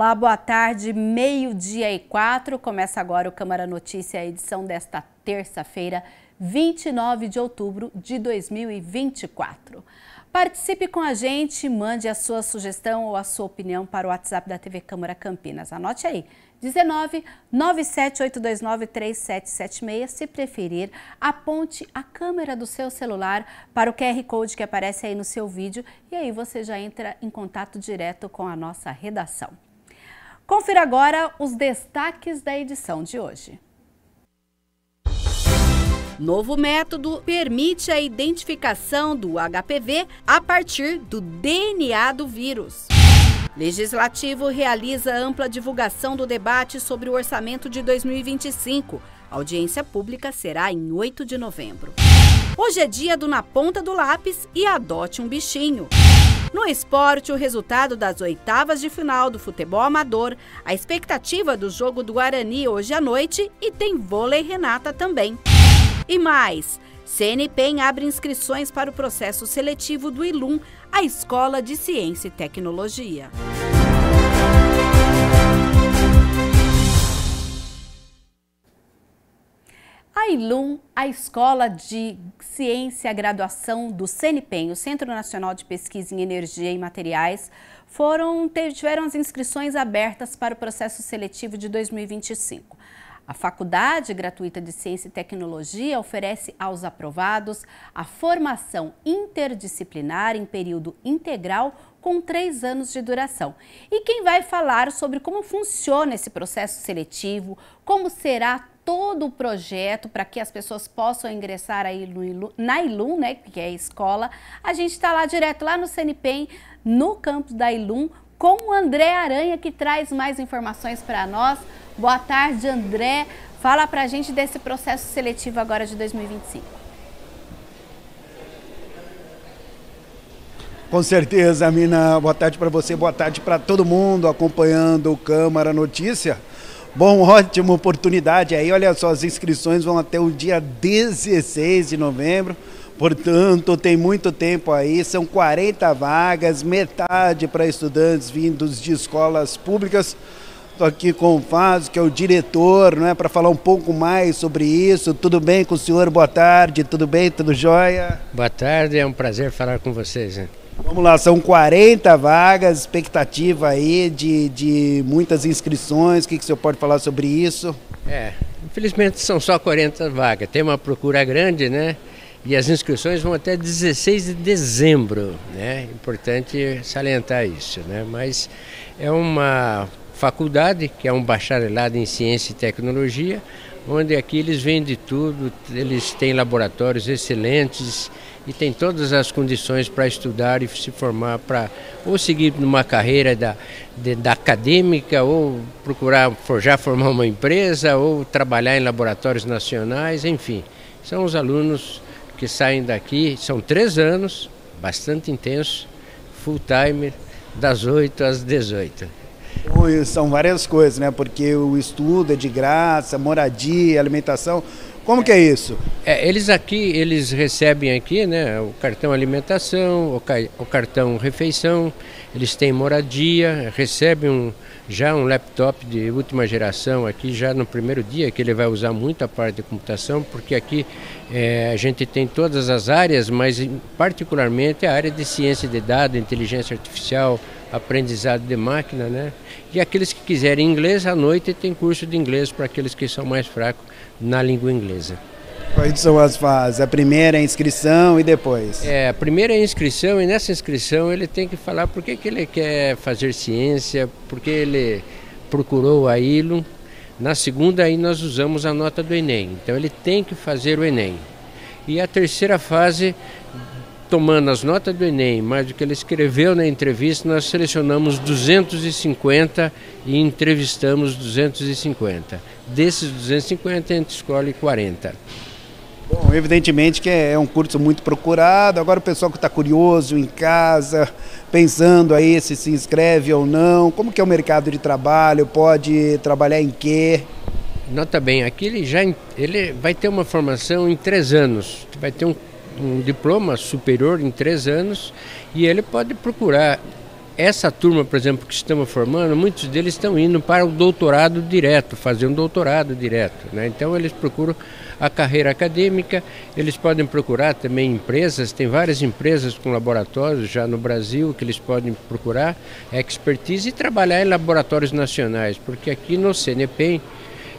Olá, boa tarde, meio-dia e quatro. Começa agora o Câmara Notícia, a edição desta terça-feira, 29 de outubro de 2024. Participe com a gente, mande a sua sugestão ou a sua opinião para o WhatsApp da TV Câmara Campinas. Anote aí, 19 97829 3776. Se preferir, aponte a câmera do seu celular para o QR Code que aparece aí no seu vídeo e aí você já entra em contato direto com a nossa redação. Confira agora os destaques da edição de hoje. Novo método permite a identificação do HPV a partir do DNA do vírus. Legislativo realiza ampla divulgação do debate sobre o orçamento de 2025. A audiência pública será em 8 de novembro. Hoje é dia do Na Ponta do Lápis e adote um bichinho. No esporte, o resultado das oitavas de final do futebol amador, a expectativa do jogo do Guarani hoje à noite e tem vôlei Renata também. E mais, CNPEM abre inscrições para o processo seletivo do ILUM, a Escola de Ciência e Tecnologia. Ilum, a Escola de Ciência Graduação do CNPEM, o Centro Nacional de Pesquisa em Energia e Materiais, foram, tiveram as inscrições abertas para o processo seletivo de 2025. A Faculdade Gratuita de Ciência e Tecnologia oferece aos aprovados a formação interdisciplinar em período integral com três anos de duração. E quem vai falar sobre como funciona esse processo seletivo, como será todo o projeto para que as pessoas possam ingressar aí no ILU, na ILUM, né, que é a escola. A gente está lá direto, lá no CNPEM, no campus da ILUM, com o André Aranha, que traz mais informações para nós. Boa tarde, André. Fala para a gente desse processo seletivo agora de 2025. Com certeza, Mina. Boa tarde para você, boa tarde para todo mundo acompanhando o Câmara Notícia. Bom, ótima oportunidade aí. Olha só, as inscrições vão até o dia 16 de novembro. Portanto, tem muito tempo aí, são 40 vagas, metade para estudantes vindos de escolas públicas. Estou aqui com o Fábio, que é o diretor, não é, para falar um pouco mais sobre isso. Tudo bem com o senhor? Boa tarde, tudo bem, tudo jóia? Boa tarde, é um prazer falar com vocês. Né? Vamos lá, são 40 vagas, expectativa aí de, de muitas inscrições. O que, que o senhor pode falar sobre isso? É, infelizmente são só 40 vagas. Tem uma procura grande, né? E as inscrições vão até 16 de dezembro, né? Importante salientar isso, né? Mas é uma faculdade que é um bacharelado em ciência e tecnologia, onde aqui eles vêm de tudo, eles têm laboratórios excelentes e tem todas as condições para estudar e se formar para ou seguir numa carreira da, de, da acadêmica ou procurar forjar formar uma empresa ou trabalhar em laboratórios nacionais, enfim. São os alunos que saem daqui, são três anos, bastante intenso full time, das 8 às 18. São várias coisas, né? Porque o estudo é de graça, moradia, alimentação. Como que é isso? É, eles aqui, eles recebem aqui, né, o cartão alimentação, o, ca... o cartão refeição, eles têm moradia, recebem um, já um laptop de última geração aqui já no primeiro dia, que ele vai usar muito a parte de computação, porque aqui é, a gente tem todas as áreas, mas particularmente a área de ciência de dados, inteligência artificial, aprendizado de máquina, né? E aqueles que quiserem inglês, à noite tem curso de inglês para aqueles que são mais fracos na língua inglesa. Quais são as fases? A primeira é a inscrição e depois? É, a primeira é a inscrição e nessa inscrição ele tem que falar por que, que ele quer fazer ciência, por que ele procurou a ILO. Na segunda aí nós usamos a nota do Enem, então ele tem que fazer o Enem. E a terceira fase, tomando as notas do Enem, mais do que ele escreveu na entrevista, nós selecionamos 250 e entrevistamos 250. Desses 250, a gente escolhe 40. Bom, evidentemente que é um curso muito procurado. Agora o pessoal que está curioso em casa, pensando aí se se inscreve ou não, como que é o mercado de trabalho, pode trabalhar em quê? Nota bem, aqui ele já ele vai ter uma formação em três anos, vai ter um, um diploma superior em três anos e ele pode procurar essa turma, por exemplo, que estamos formando, muitos deles estão indo para o doutorado direto, fazer um doutorado direto. Né? Então, eles procuram a carreira acadêmica, eles podem procurar também empresas, tem várias empresas com laboratórios já no Brasil que eles podem procurar expertise e trabalhar em laboratórios nacionais, porque aqui no CNPEM,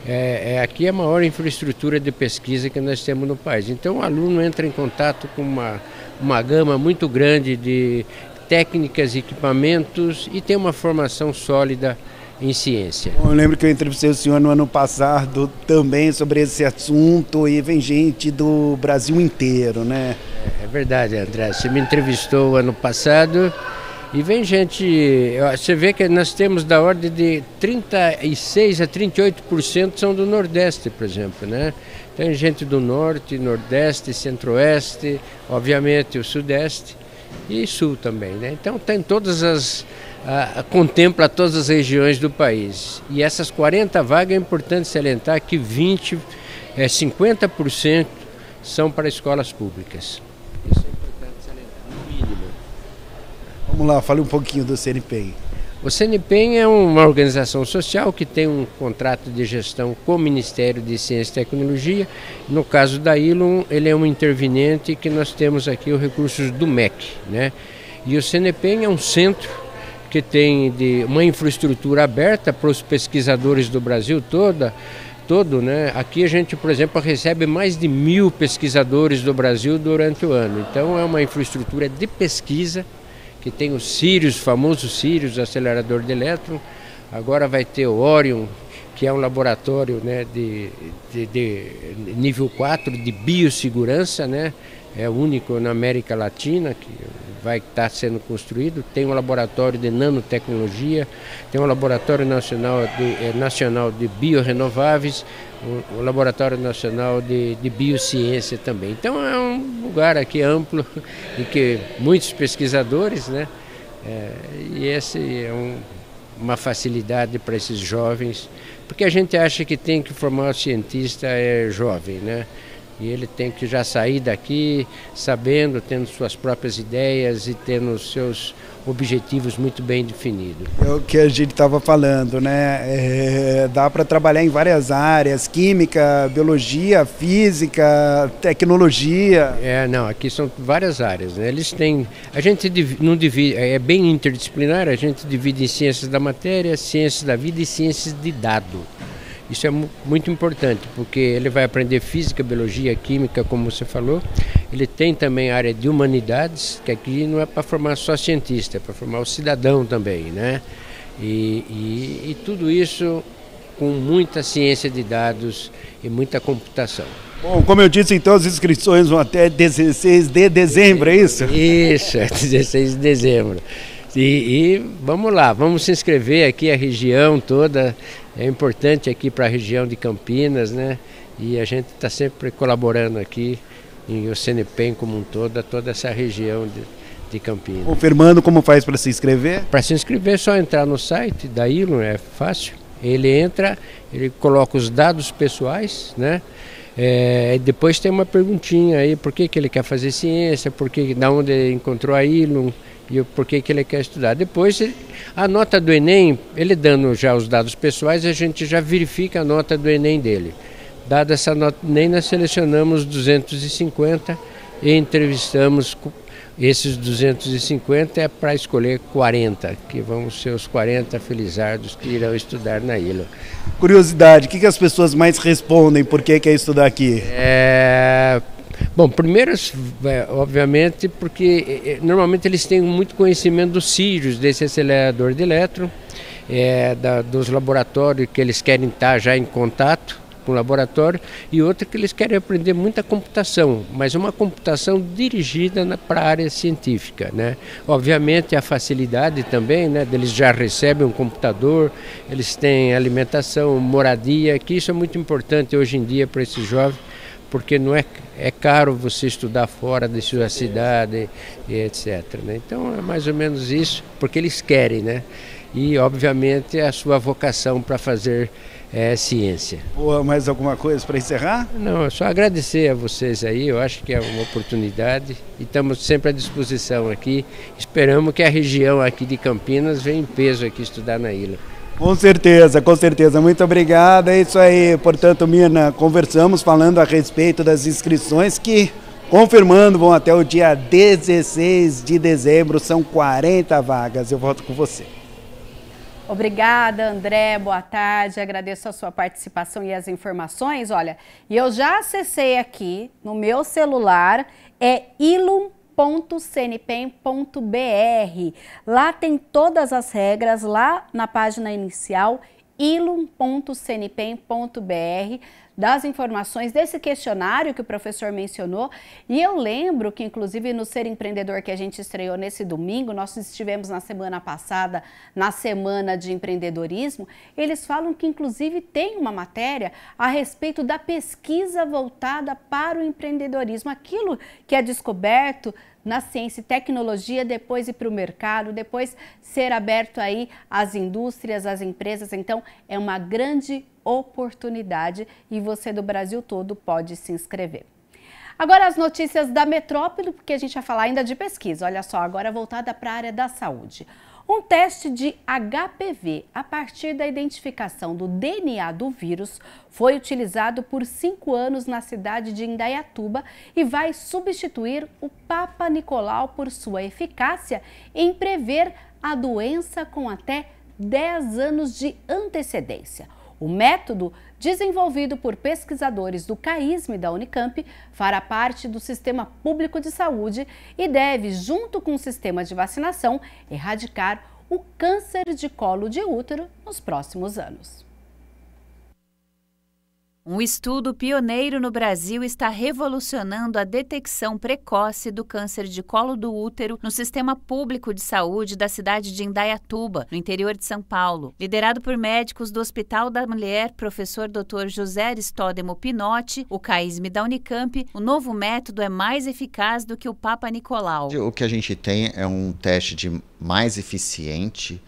é, é, aqui é a maior infraestrutura de pesquisa que nós temos no país. Então o aluno entra em contato com uma, uma gama muito grande de técnicas, equipamentos e tem uma formação sólida em ciência. Eu lembro que eu entrevistei o senhor no ano passado também sobre esse assunto e vem gente do Brasil inteiro, né? É, é verdade, André. Você me entrevistou ano passado e vem gente. Você vê que nós temos da ordem de 36 a 38% são do Nordeste, por exemplo, né? Tem gente do Norte, Nordeste, Centro-Oeste, obviamente o Sudeste e sul também. Né? Então tem todas as. Ah, contempla todas as regiões do país. E essas 40 vagas é importante salientar que 20, é, 50% são para escolas públicas. Isso é importante salientar, no mínimo. Vamos lá, fale um pouquinho do CNPI. O CNPEM é uma organização social que tem um contrato de gestão com o Ministério de Ciência e Tecnologia. No caso da ILUM, ele é um interveniente que nós temos aqui os recursos do MEC. Né? E o CNPEM é um centro que tem de uma infraestrutura aberta para os pesquisadores do Brasil toda, todo, né? Aqui a gente, por exemplo, recebe mais de mil pesquisadores do Brasil durante o ano. Então é uma infraestrutura de pesquisa que tem o Sirius, famoso Sirius, acelerador de elétron. Agora vai ter o Orion, que é um laboratório né, de, de, de nível 4 de biossegurança, né? é único na América Latina, que vai estar sendo construído. Tem um laboratório de nanotecnologia, tem um laboratório nacional de, eh, nacional de biorrenováveis, o, Laboratório Nacional de, de, Biociência também. Então é um lugar aqui amplo em que muitos pesquisadores, né? É, e essa é um, uma facilidade para esses jovens, porque a gente acha que tem que formar o cientista é jovem, né? E ele tem que já sair daqui sabendo, tendo suas próprias ideias e tendo os seus objetivos muito bem definidos. É o que a gente estava falando, né? É, dá para trabalhar em várias áreas: química, biologia, física, tecnologia. É, não, aqui são várias áreas, né? Eles têm. A gente não divide, é bem interdisciplinar, a gente divide em ciências da matéria, ciências da vida e ciências de dado. Isso é muito importante, porque ele vai aprender física, biologia, química, como você falou. Ele tem também a área de humanidades, que aqui não é para formar só cientista, é para formar o cidadão também, né? E, e, e tudo isso com muita ciência de dados e muita computação. Bom, como eu disse, então as inscrições vão até 16 de dezembro, é isso? Isso, é 16 de dezembro. E, e, vamos lá, vamos se inscrever aqui, a região toda é importante aqui para a região de Campinas, né? E a gente está sempre colaborando aqui em o CNPEM como um todo, toda essa região de, de Campinas. Confirmando como faz para se inscrever? Para se inscrever é só entrar no site da ILO, é fácil. Ele entra, ele coloca os dados pessoais, né? É, depois tem uma perguntinha aí, por que, que ele quer fazer ciência, por que, da onde ele encontrou a ILUM, e o porquê que ele quer estudar. Depois, a nota do Enem, ele dando já os dados pessoais, a gente já verifica a nota do Enem dele. Dada essa nota do Enem, nós selecionamos 250 e entrevistamos esses 250 é para escolher 40, que vão ser os 40 felizardos que irão estudar na ilha. Curiosidade, o que, que as pessoas mais respondem? Por que quer estudar aqui? É, Bom, primeiro, é, obviamente, porque é, é, normalmente eles têm muito conhecimento dos sírios, desse acelerador de elétron, é, da, dos laboratórios que eles querem estar já em contato com o laboratório, e outra que eles querem aprender muita computação, mas uma computação dirigida para a área científica. Né? Obviamente, a facilidade também, né, eles já recebem um computador, eles têm alimentação, moradia, que isso é muito importante hoje em dia para esses jovens porque não é, é caro você estudar fora de sua cidade e, etc. Né? Então é mais ou menos isso, porque eles querem, né? E obviamente a sua vocação para fazer é, ciência. Boa, mais alguma coisa para encerrar? Não, só agradecer a vocês aí, eu acho que é uma oportunidade e estamos sempre à disposição aqui. Esperamos que a região aqui de Campinas venha em peso aqui estudar na ilha. Com certeza, com certeza. Muito obrigado. É isso aí. Portanto, Mirna, conversamos falando a respeito das inscrições que, confirmando, vão até o dia 16 de dezembro. São 40 vagas. Eu volto com você. Obrigada, André. Boa tarde. Agradeço a sua participação e as informações. Olha, e eu já acessei aqui no meu celular, é Ilum www.cnpem.br. Lá tem todas as regras, lá na página inicial, ilum.cnpem.br, das informações desse questionário que o professor mencionou. E eu lembro que, inclusive, no Ser Empreendedor que a gente estreou nesse domingo, nós estivemos na semana passada, na Semana de Empreendedorismo, eles falam que, inclusive, tem uma matéria a respeito da pesquisa voltada para o empreendedorismo, aquilo que é descoberto na ciência e tecnologia, depois ir para o mercado, depois ser aberto aí às indústrias, às empresas. Então, é uma grande oportunidade e você do Brasil todo pode se inscrever. Agora as notícias da metrópole, porque a gente vai falar ainda de pesquisa. Olha só, agora voltada para a área da saúde. Um teste de HPV a partir da identificação do DNA do vírus foi utilizado por cinco anos na cidade de Indaiatuba e vai substituir o Papa Nicolau por sua eficácia em prever a doença com até 10 anos de antecedência. O método desenvolvido por pesquisadores do CAISM da Unicamp, fará parte do Sistema Público de Saúde e deve, junto com o sistema de vacinação, erradicar o câncer de colo de útero nos próximos anos. Um estudo pioneiro no Brasil está revolucionando a detecção precoce do câncer de colo do útero no sistema público de saúde da cidade de Indaiatuba, no interior de São Paulo. Liderado por médicos do Hospital da Mulher, professor Dr. José Aristódemo Pinotti, o CAISME da Unicamp, o novo método é mais eficaz do que o Papa Nicolau. O que a gente tem é um teste de mais eficiente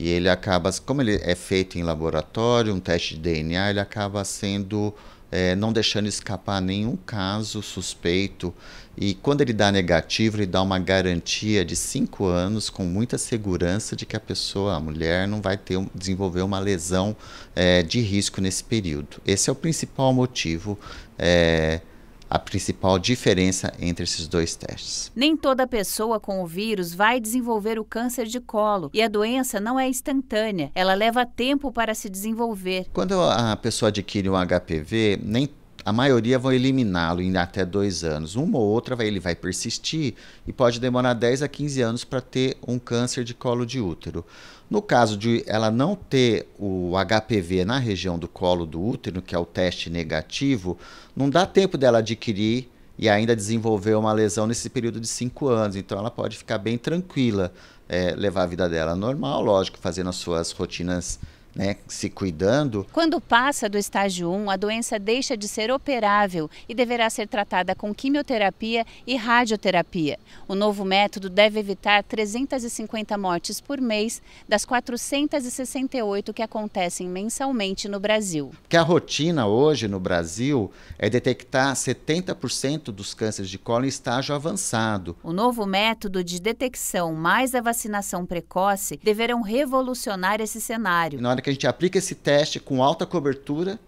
e ele acaba, como ele é feito em laboratório, um teste de DNA, ele acaba sendo é, não deixando escapar nenhum caso suspeito. E quando ele dá negativo, ele dá uma garantia de cinco anos, com muita segurança de que a pessoa, a mulher, não vai ter, desenvolver uma lesão é, de risco nesse período. Esse é o principal motivo é, a principal diferença entre esses dois testes. Nem toda pessoa com o vírus vai desenvolver o câncer de colo e a doença não é instantânea, ela leva tempo para se desenvolver. Quando a pessoa adquire um HPV, nem a maioria vão eliminá-lo em até dois anos. Uma ou outra vai, ele vai persistir e pode demorar 10 a 15 anos para ter um câncer de colo de útero. No caso de ela não ter o HPV na região do colo do útero, que é o teste negativo, não dá tempo dela adquirir e ainda desenvolver uma lesão nesse período de 5 anos. Então ela pode ficar bem tranquila, é, levar a vida dela normal, lógico, fazendo as suas rotinas né, se cuidando. Quando passa do estágio 1, a doença deixa de ser operável e deverá ser tratada com quimioterapia e radioterapia. O novo método deve evitar 350 mortes por mês das 468 que acontecem mensalmente no Brasil. Que a rotina hoje no Brasil é detectar 70% dos cânceres de colo em estágio avançado. O novo método de detecção mais a vacinação precoce deverão revolucionar esse cenário. Na hora que que a gente aplica esse teste com alta cobertura,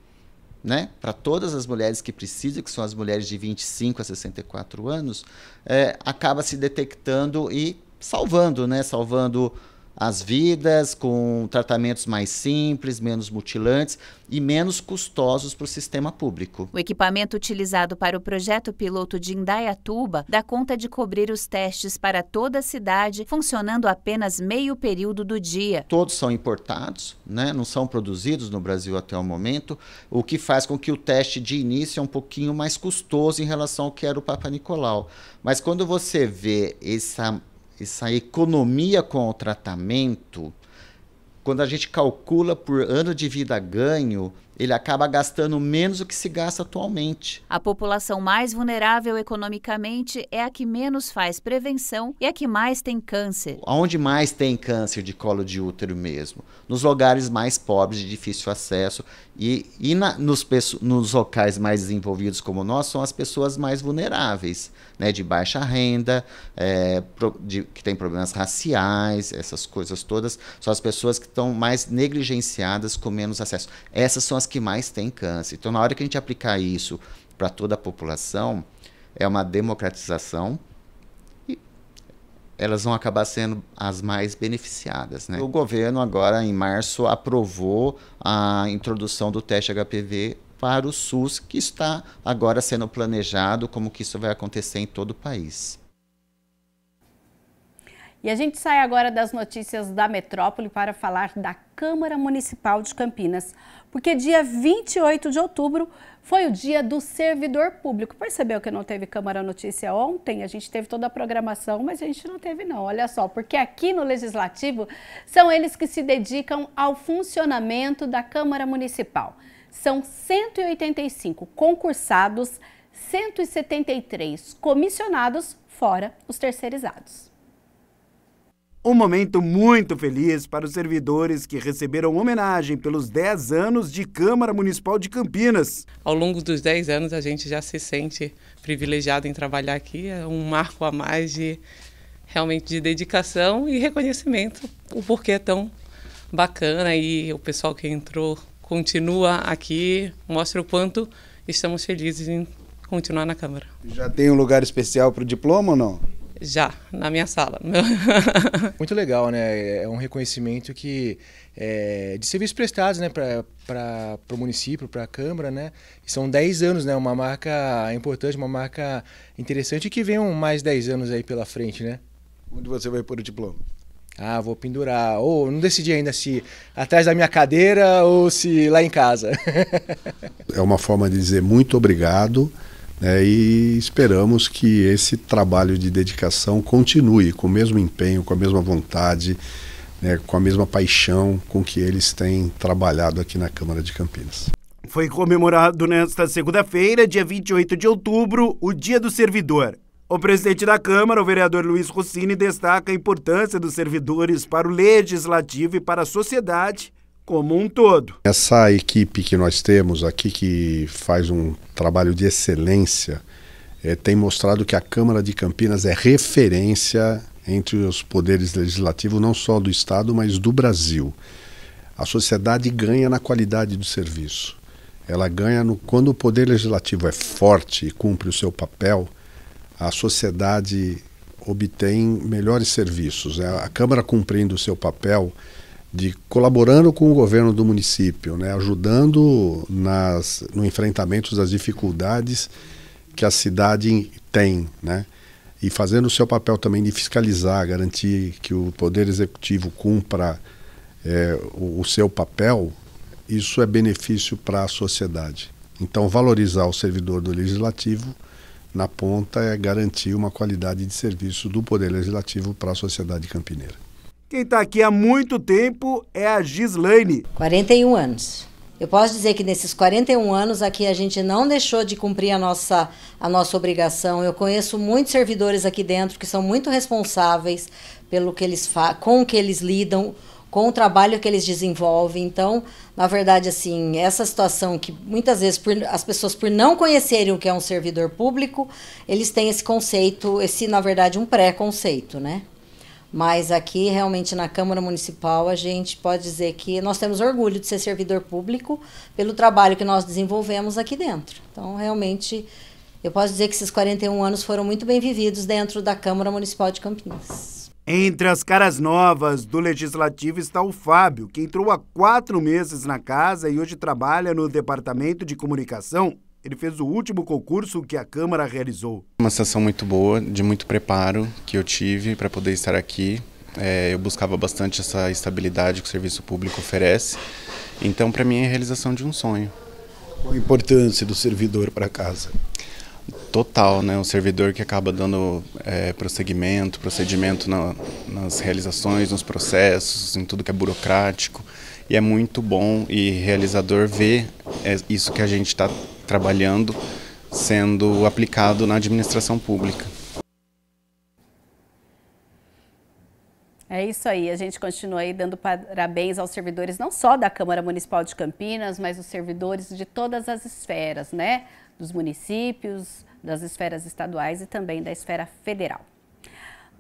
né, para todas as mulheres que precisam, que são as mulheres de 25 a 64 anos, é, acaba se detectando e salvando, né, salvando as vidas, com tratamentos mais simples, menos mutilantes e menos custosos para o sistema público. O equipamento utilizado para o projeto piloto de Indaiatuba dá conta de cobrir os testes para toda a cidade, funcionando apenas meio período do dia. Todos são importados, né? não são produzidos no Brasil até o momento, o que faz com que o teste de início é um pouquinho mais custoso em relação ao que era o Papa Nicolau. Mas quando você vê essa essa economia com o tratamento, quando a gente calcula por ano de vida ganho, ele acaba gastando menos do que se gasta atualmente. A população mais vulnerável economicamente é a que menos faz prevenção e a que mais tem câncer. Onde mais tem câncer de colo de útero mesmo? Nos lugares mais pobres, de difícil acesso e, e na, nos, nos locais mais desenvolvidos como nós, são as pessoas mais vulneráveis, né? de baixa renda, é, pro, de, que tem problemas raciais, essas coisas todas, são as pessoas que estão mais negligenciadas, com menos acesso. Essas são as que mais têm câncer. Então, na hora que a gente aplicar isso para toda a população, é uma democratização e elas vão acabar sendo as mais beneficiadas. Né? O governo, agora em março, aprovou a introdução do teste HPV para o SUS, que está agora sendo planejado como que isso vai acontecer em todo o país. E a gente sai agora das notícias da metrópole para falar da Câmara Municipal de Campinas, porque dia 28 de outubro foi o dia do servidor público. Percebeu que não teve Câmara Notícia ontem? A gente teve toda a programação, mas a gente não teve não. Olha só, porque aqui no legislativo são eles que se dedicam ao funcionamento da Câmara Municipal. São 185 concursados, 173 comissionados, fora os terceirizados. Um momento muito feliz para os servidores que receberam homenagem pelos 10 anos de Câmara Municipal de Campinas. Ao longo dos 10 anos, a gente já se sente privilegiado em trabalhar aqui. É um marco a mais de realmente de dedicação e reconhecimento. O porquê é tão bacana e o pessoal que entrou continua aqui, mostra o quanto estamos felizes em continuar na Câmara. Já tem um lugar especial para o diploma ou não? Já, na minha sala. Muito legal, né? É um reconhecimento que é, de serviços prestados né, para o município, para a Câmara, né? são 10 anos, né? Uma marca importante, uma marca interessante e que venham mais 10 anos aí pela frente, né? Onde você vai pôr o diploma? Ah, vou pendurar. Ou não decidi ainda se atrás da minha cadeira ou se lá em casa. é uma forma de dizer muito obrigado né, e esperamos que esse trabalho de dedicação continue com o mesmo empenho, com a mesma vontade, né, com a mesma paixão com que eles têm trabalhado aqui na Câmara de Campinas. Foi comemorado nesta segunda-feira, dia 28 de outubro, o Dia do Servidor. O presidente da Câmara, o vereador Luiz Rossini, destaca a importância dos servidores para o legislativo e para a sociedade como um todo. Essa equipe que nós temos aqui, que faz um trabalho de excelência, é, tem mostrado que a Câmara de Campinas é referência entre os poderes legislativos, não só do Estado, mas do Brasil. A sociedade ganha na qualidade do serviço. Ela ganha no, quando o poder legislativo é forte e cumpre o seu papel, a sociedade obtém melhores serviços. Né? A Câmara cumprindo o seu papel, de colaborando com o governo do município, né, ajudando nas, no enfrentamento das dificuldades que a cidade tem, né, e fazendo o seu papel também de fiscalizar, garantir que o poder executivo cumpra é, o, o seu papel, isso é benefício para a sociedade. Então, valorizar o servidor do legislativo na ponta é garantir uma qualidade de serviço do poder legislativo para a sociedade campineira. Quem está aqui há muito tempo é a Gislaine. 41 anos. Eu posso dizer que nesses 41 anos aqui a gente não deixou de cumprir a nossa, a nossa obrigação. Eu conheço muitos servidores aqui dentro que são muito responsáveis pelo que eles com o que eles lidam, com o trabalho que eles desenvolvem. Então, na verdade, assim, essa situação que muitas vezes por, as pessoas por não conhecerem o que é um servidor público, eles têm esse conceito, esse na verdade um pré-conceito, né? Mas aqui, realmente, na Câmara Municipal, a gente pode dizer que nós temos orgulho de ser servidor público pelo trabalho que nós desenvolvemos aqui dentro. Então, realmente, eu posso dizer que esses 41 anos foram muito bem vividos dentro da Câmara Municipal de Campinas. Entre as caras novas do Legislativo está o Fábio, que entrou há quatro meses na casa e hoje trabalha no Departamento de Comunicação ele fez o último concurso que a Câmara realizou. Uma sensação muito boa, de muito preparo que eu tive para poder estar aqui. É, eu buscava bastante essa estabilidade que o serviço público oferece. Então, para mim, é a realização de um sonho. Qual a importância do servidor para casa? Total, né? O servidor que acaba dando é, prosseguimento, procedimento na, nas realizações, nos processos, em tudo que é burocrático. E é muito bom e realizador ver é, isso que a gente está trabalhando sendo aplicado na administração pública. É isso aí, a gente continua aí dando parabéns aos servidores não só da Câmara Municipal de Campinas, mas os servidores de todas as esferas, né? Dos municípios, das esferas estaduais e também da esfera federal.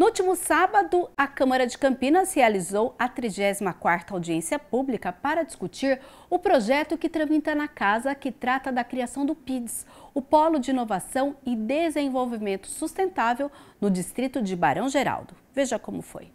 No último sábado, a Câmara de Campinas realizou a 34ª audiência pública para discutir o projeto que tramita na casa que trata da criação do PIDS, o Polo de Inovação e Desenvolvimento Sustentável no distrito de Barão Geraldo. Veja como foi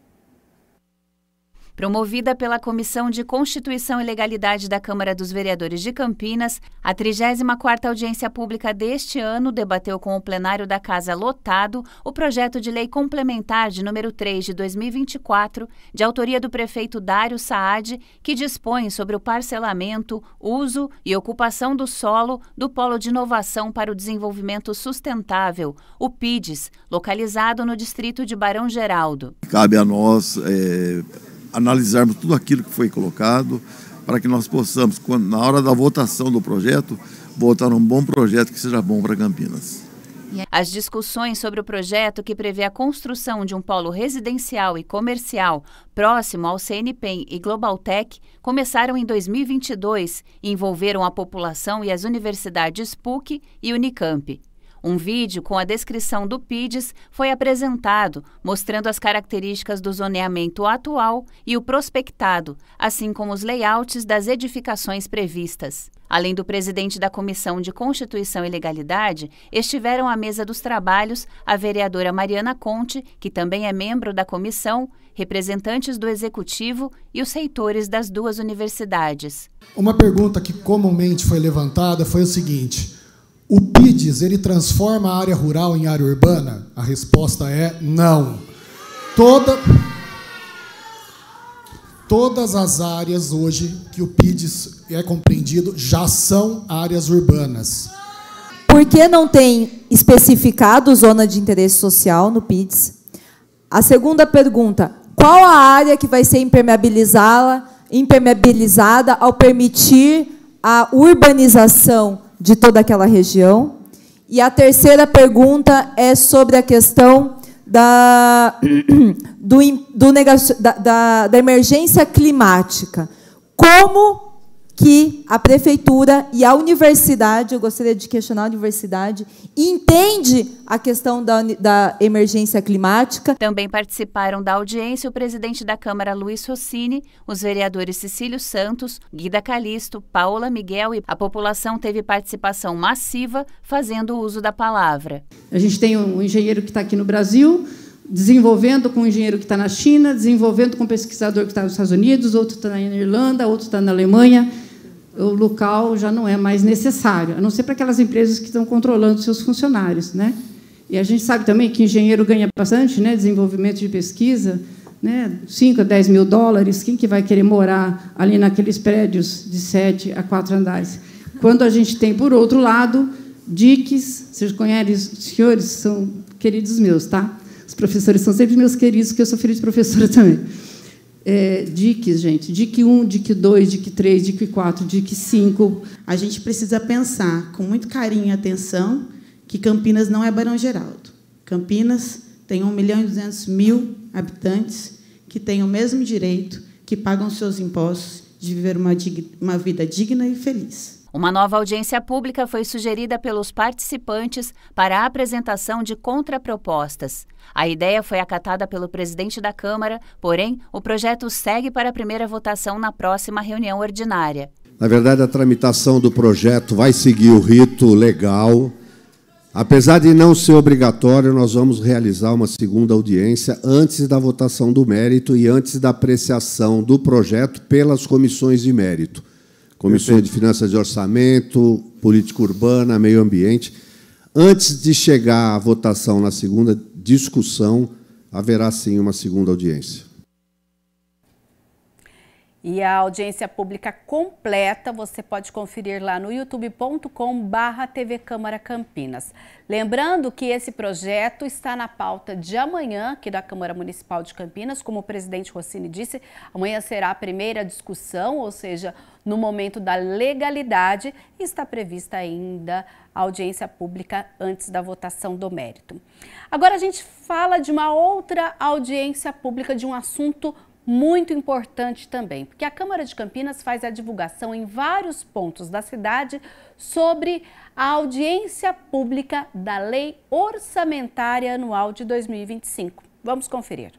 promovida pela Comissão de Constituição e Legalidade da Câmara dos Vereadores de Campinas, a 34ª audiência pública deste ano debateu com o plenário da Casa lotado o projeto de lei complementar de número 3 de 2024, de autoria do prefeito Dário Saad, que dispõe sobre o parcelamento, uso e ocupação do solo do Polo de Inovação para o Desenvolvimento Sustentável, o PIDES, localizado no distrito de Barão Geraldo. Cabe a nós é analisarmos tudo aquilo que foi colocado, para que nós possamos, quando, na hora da votação do projeto, votar um bom projeto que seja bom para Campinas. As discussões sobre o projeto que prevê a construção de um polo residencial e comercial próximo ao CNPEM e Globaltech começaram em 2022 e envolveram a população e as universidades PUC e Unicamp. Um vídeo com a descrição do PIDES foi apresentado, mostrando as características do zoneamento atual e o prospectado, assim como os layouts das edificações previstas. Além do presidente da Comissão de Constituição e Legalidade, estiveram à mesa dos trabalhos a vereadora Mariana Conte, que também é membro da comissão, representantes do executivo e os reitores das duas universidades. Uma pergunta que comumente foi levantada foi o seguinte: o PIDES, ele transforma a área rural em área urbana? A resposta é não. Toda, todas as áreas hoje que o PIDES é compreendido já são áreas urbanas. Por que não tem especificado zona de interesse social no PIDES? A segunda pergunta, qual a área que vai ser impermeabilizada ao permitir a urbanização de toda aquela região. E a terceira pergunta é sobre a questão da, do, do da, da, da emergência climática. Como que a prefeitura e a universidade, eu gostaria de questionar a universidade, entende a questão da, da emergência climática. Também participaram da audiência o presidente da Câmara, Luiz Rossini, os vereadores Cecílio Santos, Guida Calisto, Paola Miguel e a população teve participação massiva fazendo uso da palavra. A gente tem um engenheiro que está aqui no Brasil, desenvolvendo com um engenheiro que está na China, desenvolvendo com um pesquisador que está nos Estados Unidos, outro está na Irlanda, outro está na Alemanha o local já não é mais necessário, a não ser para aquelas empresas que estão controlando seus funcionários. Né? E a gente sabe também que engenheiro ganha bastante, né? desenvolvimento de pesquisa, né? 5 a 10 mil dólares, quem que vai querer morar ali naqueles prédios de 7 a 4 andares? Quando a gente tem, por outro lado, diques, vocês conhecem, senhores são queridos meus, tá? Os professores são sempre meus queridos, que eu sou filha de professora também é, DICs, gente. DIC 1, DIC 2, DIC 3, DIC 4, DIC 5. A gente precisa pensar com muito carinho e atenção que Campinas não é Barão Geraldo. Campinas tem 1 milhão e 200 mil habitantes que têm o mesmo direito, que pagam seus impostos de viver uma, uma vida digna e feliz. Uma nova audiência pública foi sugerida pelos participantes para a apresentação de contrapropostas. A ideia foi acatada pelo presidente da Câmara, porém, o projeto segue para a primeira votação na próxima reunião ordinária. Na verdade, a tramitação do projeto vai seguir o rito legal. Apesar de não ser obrigatório, nós vamos realizar uma segunda audiência antes da votação do mérito e antes da apreciação do projeto pelas comissões de mérito. Comissão de Finanças e Orçamento, Política Urbana, Meio Ambiente. Antes de chegar à votação na segunda discussão, haverá sim uma segunda audiência. E a audiência pública completa você pode conferir lá no youtube.com/barra TV Câmara Campinas. Lembrando que esse projeto está na pauta de amanhã aqui da Câmara Municipal de Campinas, como o presidente Rossini disse, amanhã será a primeira discussão, ou seja, no momento da legalidade, está prevista ainda a audiência pública antes da votação do mérito. Agora a gente fala de uma outra audiência pública de um assunto muito importante também, porque a Câmara de Campinas faz a divulgação em vários pontos da cidade sobre a audiência pública da Lei Orçamentária Anual de 2025. Vamos conferir.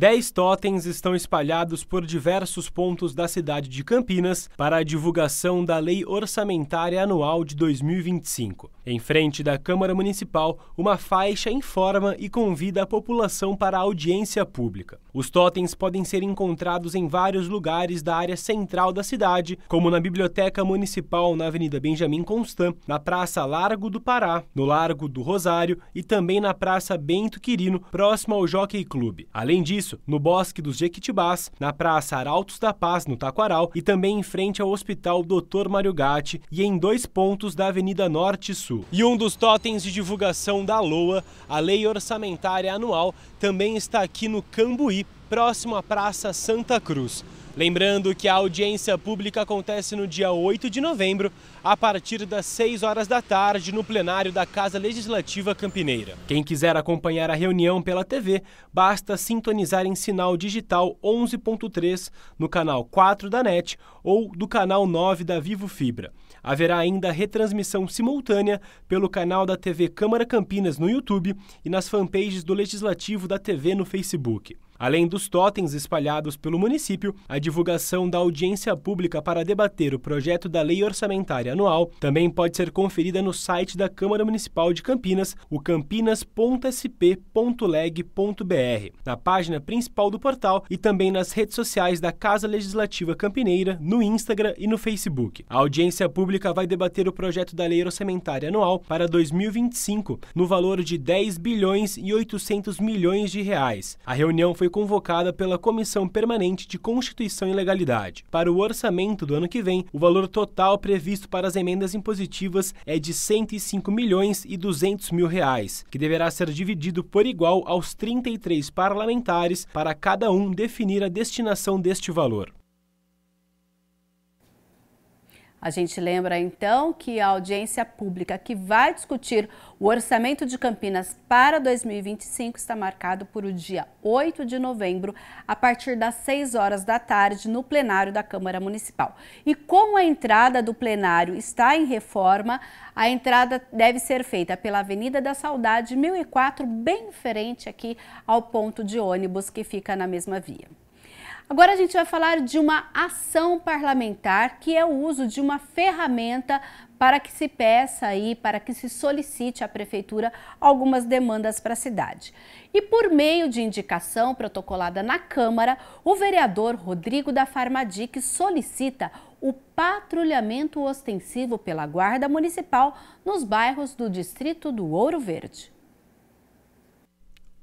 Dez totens estão espalhados por diversos pontos da cidade de Campinas para a divulgação da Lei Orçamentária Anual de 2025. Em frente da Câmara Municipal, uma faixa informa e convida a população para a audiência pública. Os totens podem ser encontrados em vários lugares da área central da cidade, como na Biblioteca Municipal na Avenida Benjamin Constant, na Praça Largo do Pará, no Largo do Rosário e também na Praça Bento Quirino, próximo ao Jockey Clube. Além disso, isso no Bosque dos Jequitibás, na Praça Arautos da Paz, no Taquaral, e também em frente ao Hospital Dr. Mário Gatti e em dois pontos da Avenida Norte Sul. E um dos totens de divulgação da LOA, a Lei Orçamentária Anual, também está aqui no Cambuí, próximo à Praça Santa Cruz. Lembrando que a audiência pública acontece no dia 8 de novembro, a partir das 6 horas da tarde, no plenário da Casa Legislativa Campineira. Quem quiser acompanhar a reunião pela TV, basta sintonizar em sinal digital 11.3 no canal 4 da NET ou do canal 9 da Vivo Fibra. Haverá ainda retransmissão simultânea pelo canal da TV Câmara Campinas no YouTube e nas fanpages do Legislativo da TV no Facebook. Além dos totens espalhados pelo município, a divulgação da audiência pública para debater o projeto da Lei Orçamentária Anual também pode ser conferida no site da Câmara Municipal de Campinas, o campinas.sp.leg.br, na página principal do portal e também nas redes sociais da Casa Legislativa Campineira, no Instagram e no Facebook. A audiência pública vai debater o projeto da Lei Orçamentária Anual para 2025, no valor de 10 bilhões e 800 milhões de reais. A reunião foi foi convocada pela Comissão Permanente de Constituição e Legalidade. Para o orçamento do ano que vem, o valor total previsto para as emendas impositivas é de 105 milhões e 200 mil reais, que deverá ser dividido por igual aos 33 parlamentares para cada um definir a destinação deste valor. A gente lembra então que a audiência pública que vai discutir o orçamento de Campinas para 2025 está marcado para o dia 8 de novembro, a partir das 6 horas da tarde, no plenário da Câmara Municipal. E como a entrada do plenário está em reforma, a entrada deve ser feita pela Avenida da Saudade 1004, bem diferente frente aqui ao ponto de ônibus que fica na mesma via. Agora a gente vai falar de uma ação parlamentar, que é o uso de uma ferramenta para que se peça aí, para que se solicite à prefeitura algumas demandas para a cidade. E por meio de indicação protocolada na Câmara, o vereador Rodrigo da Farmadic solicita o patrulhamento ostensivo pela Guarda Municipal nos bairros do Distrito do Ouro Verde.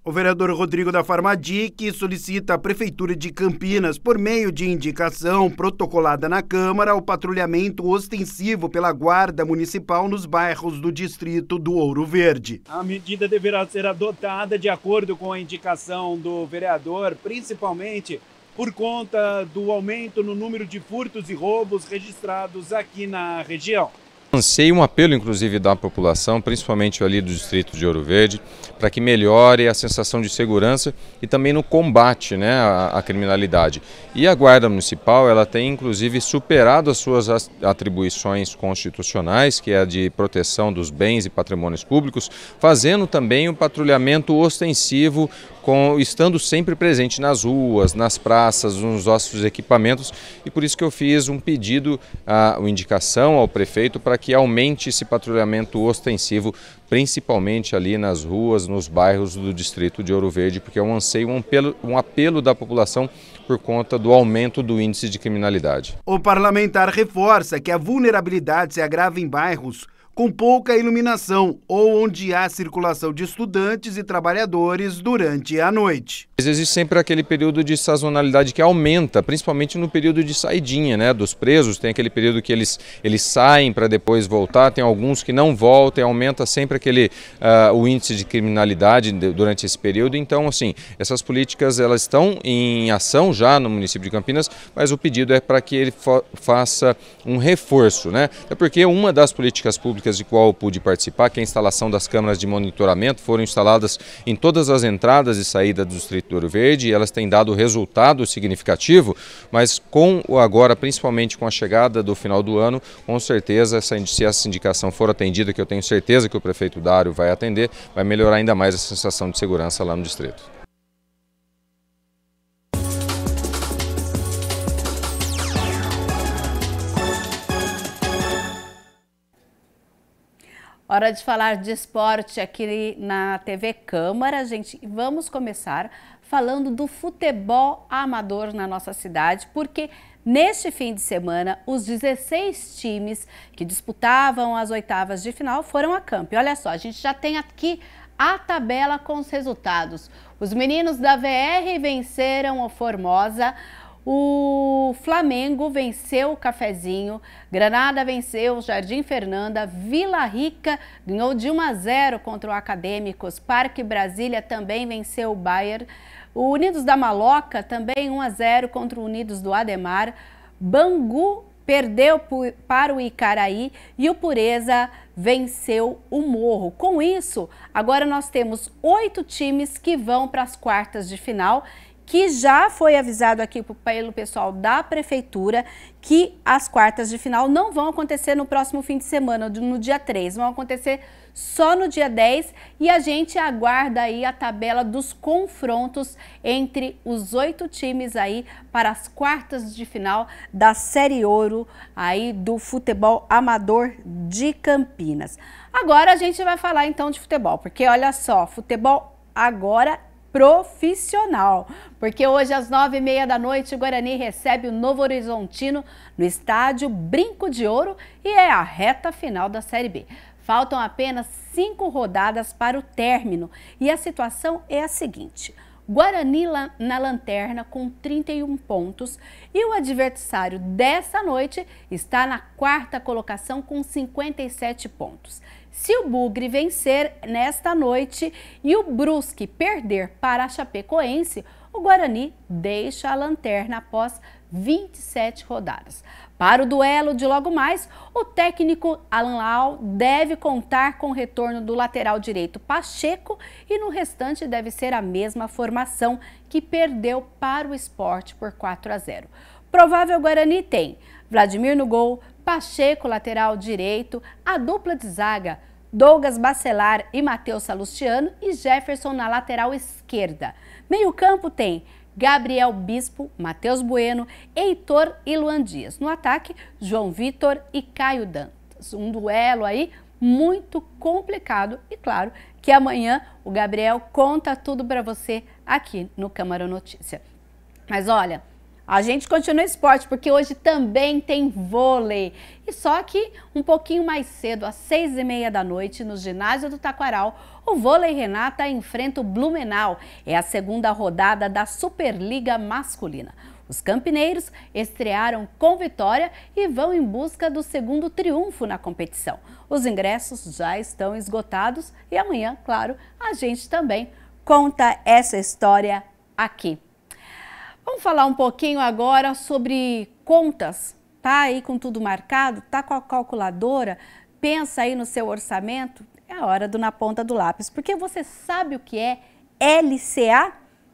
O vereador Rodrigo da Farmadic solicita à Prefeitura de Campinas, por meio de indicação protocolada na Câmara, o patrulhamento ostensivo pela Guarda Municipal nos bairros do Distrito do Ouro Verde. A medida deverá ser adotada de acordo com a indicação do vereador, principalmente por conta do aumento no número de furtos e roubos registrados aqui na região. Lancei um apelo, inclusive, da população, principalmente ali do distrito de Ouro Verde, para que melhore a sensação de segurança e também no combate né, à, à criminalidade. E a Guarda Municipal, ela tem, inclusive, superado as suas atribuições constitucionais, que é a de proteção dos bens e patrimônios públicos, fazendo também um patrulhamento ostensivo com, estando sempre presente nas ruas, nas praças, nos nossos equipamentos e por isso que eu fiz um pedido, a, uma indicação ao prefeito para que aumente esse patrulhamento ostensivo, principalmente ali nas ruas, nos bairros do distrito de Ouro Verde, porque é um anseio, um apelo, um apelo da população por conta do aumento do índice de criminalidade. O parlamentar reforça que a vulnerabilidade se agrava em bairros com pouca iluminação ou onde há circulação de estudantes e trabalhadores durante a noite. Existe sempre aquele período de sazonalidade que aumenta, principalmente no período de saidinha né, dos presos. Tem aquele período que eles, eles saem para depois voltar, tem alguns que não voltam, aumenta sempre aquele uh, o índice de criminalidade durante esse período. Então, assim, essas políticas elas estão em ação já no município de Campinas, mas o pedido é para que ele fa faça um reforço, né? É porque uma das políticas públicas públicas de qual eu pude participar, que é a instalação das câmeras de monitoramento, foram instaladas em todas as entradas e saídas do Distrito do Ouro Verde, elas têm dado resultado significativo, mas com agora, principalmente com a chegada do final do ano, com certeza, se essa indicação for atendida, que eu tenho certeza que o prefeito Dário vai atender, vai melhorar ainda mais a sensação de segurança lá no distrito. Hora de falar de esporte aqui na TV Câmara, gente. Vamos começar falando do futebol amador na nossa cidade, porque neste fim de semana os 16 times que disputavam as oitavas de final foram a campo. E olha só, a gente já tem aqui a tabela com os resultados. Os meninos da VR venceram o Formosa, o Flamengo venceu o Cafezinho, Granada venceu o Jardim Fernanda, Vila Rica ganhou de 1 a 0 contra o Acadêmicos, Parque Brasília também venceu o Bayern, o Unidos da Maloca também 1 a 0 contra o Unidos do Ademar, Bangu perdeu para o Icaraí e o Pureza venceu o Morro. Com isso, agora nós temos oito times que vão para as quartas de final que já foi avisado aqui pelo pessoal da prefeitura que as quartas de final não vão acontecer no próximo fim de semana, no dia 3, vão acontecer só no dia 10 e a gente aguarda aí a tabela dos confrontos entre os oito times aí para as quartas de final da Série Ouro aí do futebol amador de Campinas. Agora a gente vai falar então de futebol, porque olha só, futebol agora profissional. Porque hoje, às nove e meia da noite, o Guarani recebe o Novo Horizontino no estádio Brinco de Ouro e é a reta final da Série B. Faltam apenas cinco rodadas para o término e a situação é a seguinte. Guarani na lanterna com 31 pontos e o adversário dessa noite está na quarta colocação com 57 pontos. Se o Bugre vencer nesta noite e o Brusque perder para a Chapecoense, o Guarani deixa a lanterna após 27 rodadas. Para o duelo de logo mais, o técnico Alan Lau deve contar com o retorno do lateral direito Pacheco e no restante deve ser a mesma formação que perdeu para o esporte por 4 a 0. Provável Guarani tem Vladimir no gol, Pacheco, lateral direito, a dupla de zaga, Douglas Bacelar e Matheus Salustiano e Jefferson na lateral esquerda. Meio campo tem Gabriel Bispo, Matheus Bueno, Heitor e Luan Dias. No ataque, João Vitor e Caio Dantas. Um duelo aí muito complicado e claro que amanhã o Gabriel conta tudo para você aqui no Câmara Notícia. Mas olha, a gente continua esporte porque hoje também tem vôlei. E só que um pouquinho mais cedo, às seis e meia da noite, no ginásio do Taquaral, o vôlei Renata enfrenta o Blumenau. É a segunda rodada da Superliga Masculina. Os campineiros estrearam com vitória e vão em busca do segundo triunfo na competição. Os ingressos já estão esgotados e amanhã, claro, a gente também conta essa história aqui. Vamos falar um pouquinho agora sobre contas. Tá aí com tudo marcado? Tá com a calculadora? Pensa aí no seu orçamento? É a hora do na ponta do lápis, porque você sabe o que é LCA?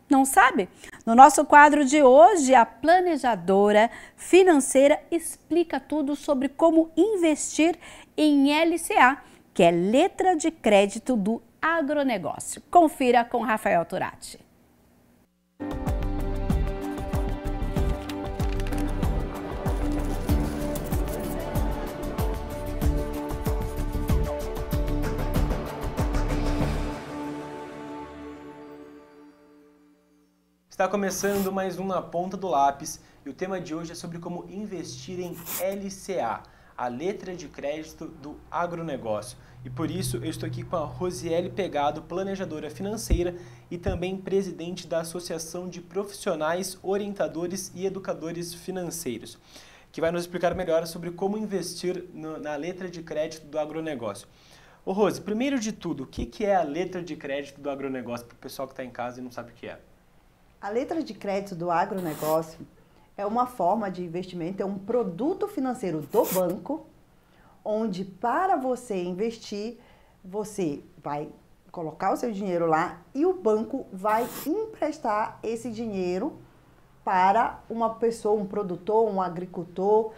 Não sabe? No nosso quadro de hoje, a planejadora financeira explica tudo sobre como investir em LCA, que é letra de crédito do agronegócio. Confira com Rafael Turati. Está começando mais um Na Ponta do Lápis e o tema de hoje é sobre como investir em LCA, a letra de crédito do agronegócio. E por isso eu estou aqui com a Rosiele Pegado, planejadora financeira e também presidente da Associação de Profissionais, Orientadores e Educadores Financeiros, que vai nos explicar melhor sobre como investir no, na letra de crédito do agronegócio. Ô Rose, primeiro de tudo, o que, que é a letra de crédito do agronegócio para o pessoal que está em casa e não sabe o que é? A letra de crédito do agronegócio é uma forma de investimento, é um produto financeiro do banco, onde para você investir, você vai colocar o seu dinheiro lá e o banco vai emprestar esse dinheiro para uma pessoa, um produtor, um agricultor,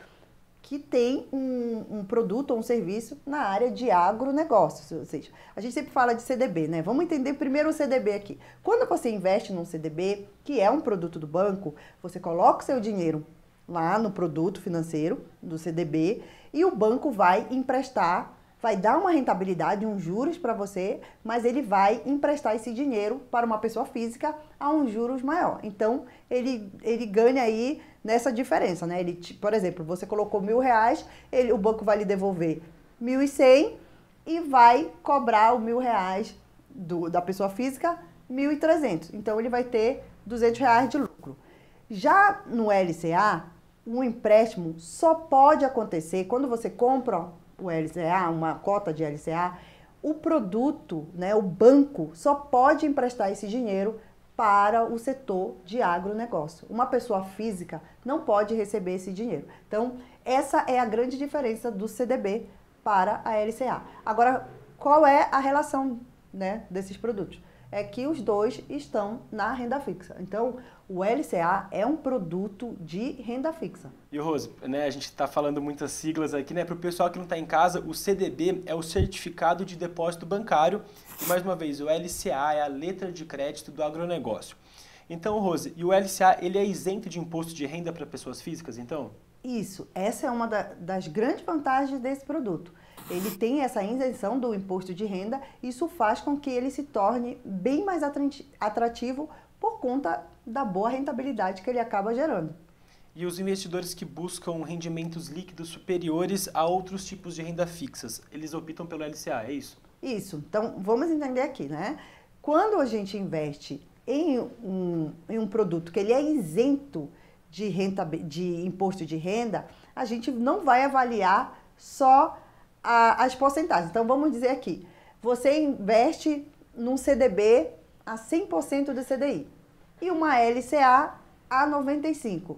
que tem um, um produto ou um serviço na área de agronegócios. Ou seja, a gente sempre fala de CDB, né? Vamos entender primeiro o CDB aqui. Quando você investe num CDB, que é um produto do banco, você coloca o seu dinheiro lá no produto financeiro do CDB e o banco vai emprestar vai dar uma rentabilidade, um juros para você, mas ele vai emprestar esse dinheiro para uma pessoa física a um juros maior. Então, ele, ele ganha aí nessa diferença, né? Ele, por exemplo, você colocou mil reais, ele, o banco vai lhe devolver mil e cem e vai cobrar o mil reais do, da pessoa física, mil e trezentos. Então, ele vai ter duzentos reais de lucro. Já no LCA, um empréstimo só pode acontecer quando você compra o LCA, uma cota de LCA, o produto, né, o banco, só pode emprestar esse dinheiro para o setor de agronegócio. Uma pessoa física não pode receber esse dinheiro. Então, essa é a grande diferença do CDB para a LCA. Agora, qual é a relação né, desses produtos? é que os dois estão na renda fixa. Então, o LCA é um produto de renda fixa. E Rose, né, a gente está falando muitas siglas aqui, né? Para o pessoal que não está em casa, o CDB é o Certificado de Depósito Bancário. E mais uma vez, o LCA é a letra de crédito do agronegócio. Então, Rose, e o LCA ele é isento de imposto de renda para pessoas físicas, então? Isso, essa é uma da, das grandes vantagens desse produto ele tem essa isenção do imposto de renda, isso faz com que ele se torne bem mais atrativo por conta da boa rentabilidade que ele acaba gerando. E os investidores que buscam rendimentos líquidos superiores a outros tipos de renda fixas, eles optam pelo LCA, é isso? Isso. Então, vamos entender aqui, né? Quando a gente investe em um, em um produto que ele é isento de, renta, de imposto de renda, a gente não vai avaliar só a, as porcentagens. Então, vamos dizer aqui, você investe num CDB a 100% do CDI e uma LCA a 95%.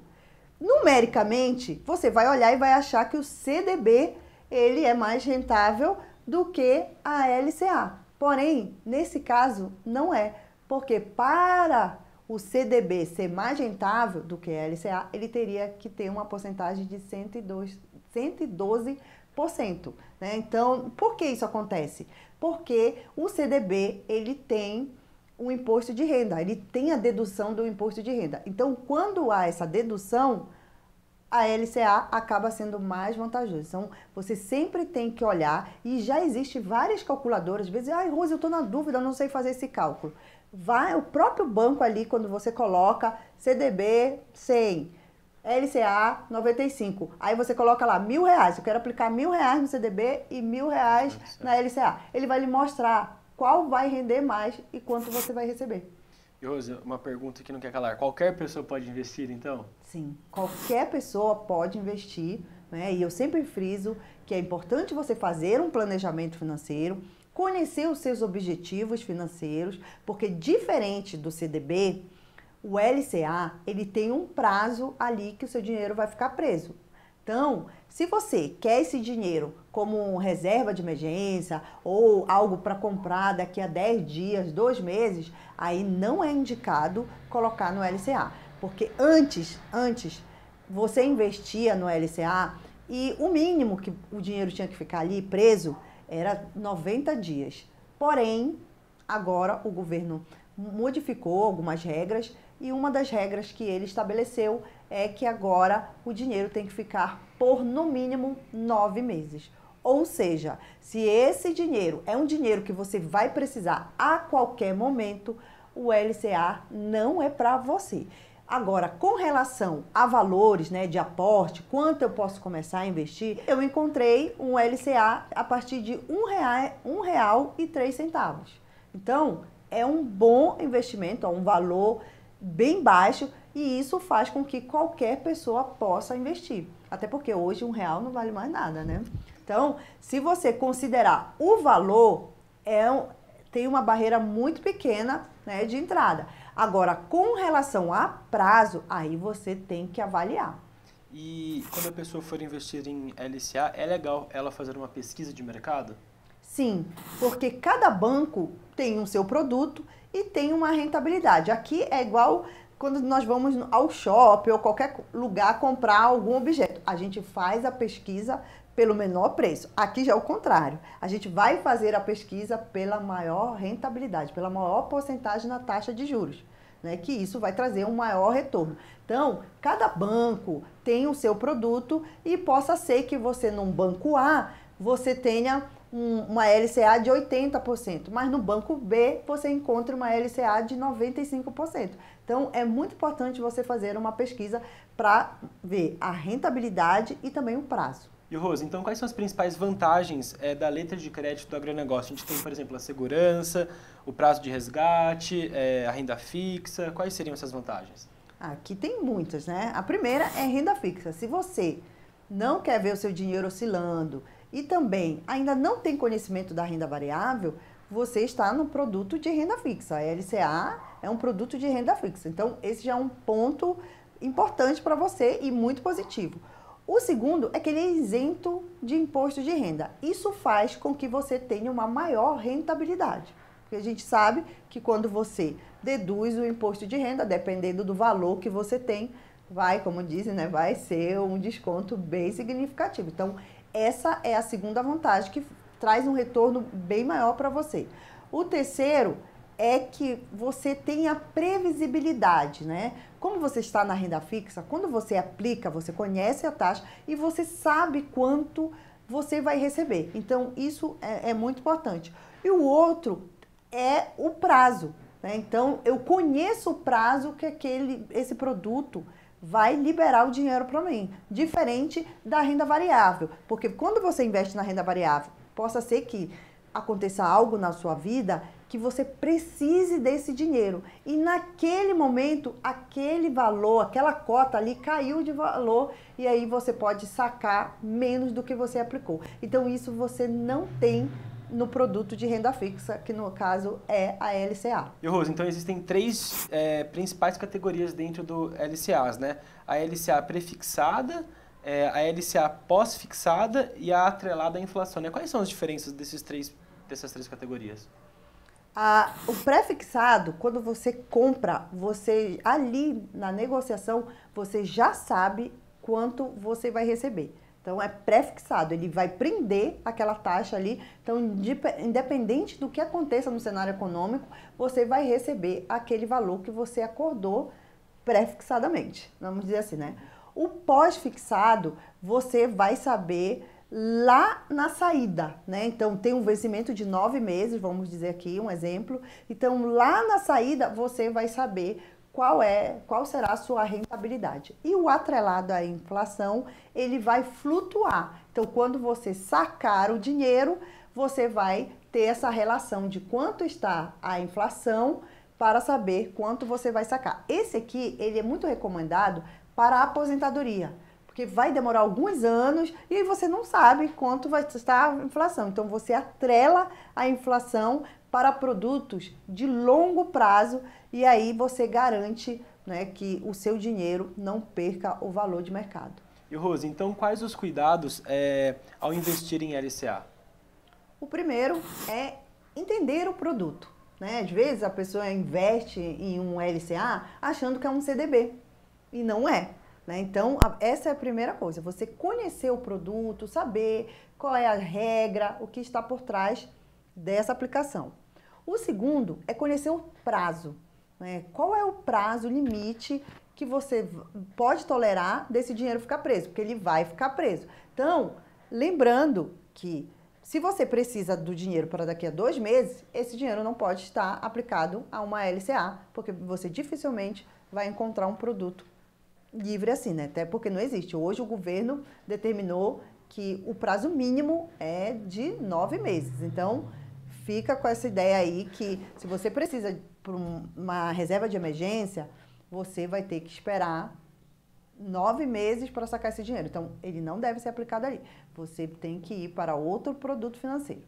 Numericamente, você vai olhar e vai achar que o CDB ele é mais rentável do que a LCA. Porém, nesse caso, não é, porque para o CDB ser mais rentável do que a LCA, ele teria que ter uma porcentagem de 102, 112 né? Então, por que isso acontece? Porque o CDB ele tem um imposto de renda, ele tem a dedução do imposto de renda. Então, quando há essa dedução, a LCA acaba sendo mais vantajosa. Então, você sempre tem que olhar e já existe várias calculadoras, às vezes, ai, Rose, eu estou na dúvida, não sei fazer esse cálculo. Vai o próprio banco ali, quando você coloca CDB 100, LCA 95. Aí você coloca lá mil reais. Eu quero aplicar mil reais no CDB e mil reais tá na LCA. Ele vai lhe mostrar qual vai render mais e quanto você vai receber. Rose, uma pergunta que não quer calar. Qualquer pessoa pode investir, então? Sim, qualquer pessoa pode investir. Né? E eu sempre friso que é importante você fazer um planejamento financeiro, conhecer os seus objetivos financeiros, porque diferente do CDB, o LCA, ele tem um prazo ali que o seu dinheiro vai ficar preso. Então, se você quer esse dinheiro como reserva de emergência ou algo para comprar daqui a 10 dias, 2 meses, aí não é indicado colocar no LCA, porque antes, antes você investia no LCA e o mínimo que o dinheiro tinha que ficar ali preso era 90 dias. Porém, agora o governo modificou algumas regras e uma das regras que ele estabeleceu é que agora o dinheiro tem que ficar por no mínimo nove meses. Ou seja, se esse dinheiro é um dinheiro que você vai precisar a qualquer momento, o LCA não é para você. Agora, com relação a valores né, de aporte, quanto eu posso começar a investir, eu encontrei um LCA a partir de R$ 1,03. Então, é um bom investimento, é um valor bem baixo e isso faz com que qualquer pessoa possa investir. Até porque hoje um real não vale mais nada, né? Então, se você considerar o valor, é, tem uma barreira muito pequena né, de entrada. Agora, com relação a prazo, aí você tem que avaliar. E quando a pessoa for investir em LCA, é legal ela fazer uma pesquisa de mercado? Sim, porque cada banco tem um seu produto e tem uma rentabilidade. Aqui é igual quando nós vamos ao shopping ou qualquer lugar comprar algum objeto. A gente faz a pesquisa pelo menor preço. Aqui já é o contrário. A gente vai fazer a pesquisa pela maior rentabilidade, pela maior porcentagem na taxa de juros. Né, que isso vai trazer um maior retorno. Então, cada banco tem o seu produto e possa ser que você num banco A você tenha um, uma LCA de 80%, mas no banco B você encontra uma LCA de 95%. Então é muito importante você fazer uma pesquisa para ver a rentabilidade e também o prazo. E Rose, então quais são as principais vantagens é, da letra de crédito do agronegócio? A gente tem, por exemplo, a segurança, o prazo de resgate, é, a renda fixa. Quais seriam essas vantagens? Aqui tem muitas, né? A primeira é renda fixa. Se você não quer ver o seu dinheiro oscilando, e também ainda não tem conhecimento da renda variável, você está no produto de renda fixa. A LCA é um produto de renda fixa. Então, esse já é um ponto importante para você e muito positivo. O segundo é que ele é isento de imposto de renda. Isso faz com que você tenha uma maior rentabilidade. Porque a gente sabe que quando você deduz o imposto de renda, dependendo do valor que você tem, vai, como dizem, né, vai ser um desconto bem significativo. Então, essa é a segunda vantagem que traz um retorno bem maior para você. O terceiro é que você tenha previsibilidade, né? Como você está na renda fixa, quando você aplica, você conhece a taxa e você sabe quanto você vai receber. Então, isso é, é muito importante. E o outro é o prazo. Né? Então, eu conheço o prazo que aquele, esse produto vai liberar o dinheiro para mim, diferente da renda variável, porque quando você investe na renda variável, possa ser que aconteça algo na sua vida que você precise desse dinheiro e naquele momento aquele valor, aquela cota ali caiu de valor e aí você pode sacar menos do que você aplicou. Então isso você não tem no produto de renda fixa, que no caso é a LCA. E Rose, então existem três é, principais categorias dentro do LCAs, né? A LCA prefixada, é, a LCA pós-fixada e a atrelada à inflação. Né? Quais são as diferenças desses três, dessas três categorias? o pré-fixado, quando você compra, você ali na negociação, você já sabe quanto você vai receber. Então é prefixado, ele vai prender aquela taxa ali. Então, independente do que aconteça no cenário econômico, você vai receber aquele valor que você acordou prefixadamente. Vamos dizer assim, né? O pós-fixado, você vai saber lá na saída, né? Então tem um vencimento de nove meses, vamos dizer aqui um exemplo. Então lá na saída você vai saber qual é, qual será a sua rentabilidade. E o atrelado à inflação, ele vai flutuar. Então, quando você sacar o dinheiro, você vai ter essa relação de quanto está a inflação para saber quanto você vai sacar. Esse aqui, ele é muito recomendado para a aposentadoria, porque vai demorar alguns anos e você não sabe quanto vai estar a inflação. Então você atrela a inflação para produtos de longo prazo e aí você garante né, que o seu dinheiro não perca o valor de mercado. E Rose, então quais os cuidados é, ao investir em LCA? O primeiro é entender o produto. Né? Às vezes a pessoa investe em um LCA achando que é um CDB e não é. Né? Então, essa é a primeira coisa, você conhecer o produto, saber qual é a regra, o que está por trás dessa aplicação. O segundo é conhecer o prazo. Né? Qual é o prazo limite que você pode tolerar desse dinheiro ficar preso? Porque ele vai ficar preso. Então, lembrando que se você precisa do dinheiro para daqui a dois meses, esse dinheiro não pode estar aplicado a uma LCA, porque você dificilmente vai encontrar um produto livre assim, né? Até porque não existe. Hoje o governo determinou que o prazo mínimo é de nove meses. Então, fica com essa ideia aí que se você precisa para uma reserva de emergência, você vai ter que esperar nove meses para sacar esse dinheiro. Então, ele não deve ser aplicado ali. Você tem que ir para outro produto financeiro.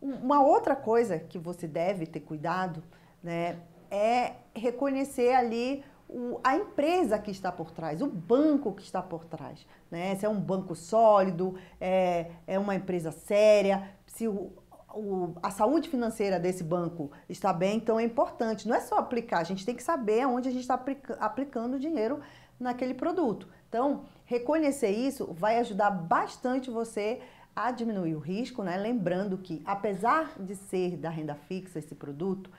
Uma outra coisa que você deve ter cuidado né, é reconhecer ali o, a empresa que está por trás, o banco que está por trás. Né? Se é um banco sólido, é, é uma empresa séria, se o, o, a saúde financeira desse banco está bem, então é importante. Não é só aplicar, a gente tem que saber aonde a gente está aplica, aplicando o dinheiro naquele produto. Então, reconhecer isso vai ajudar bastante você a diminuir o risco, né? Lembrando que, apesar de ser da renda fixa esse produto,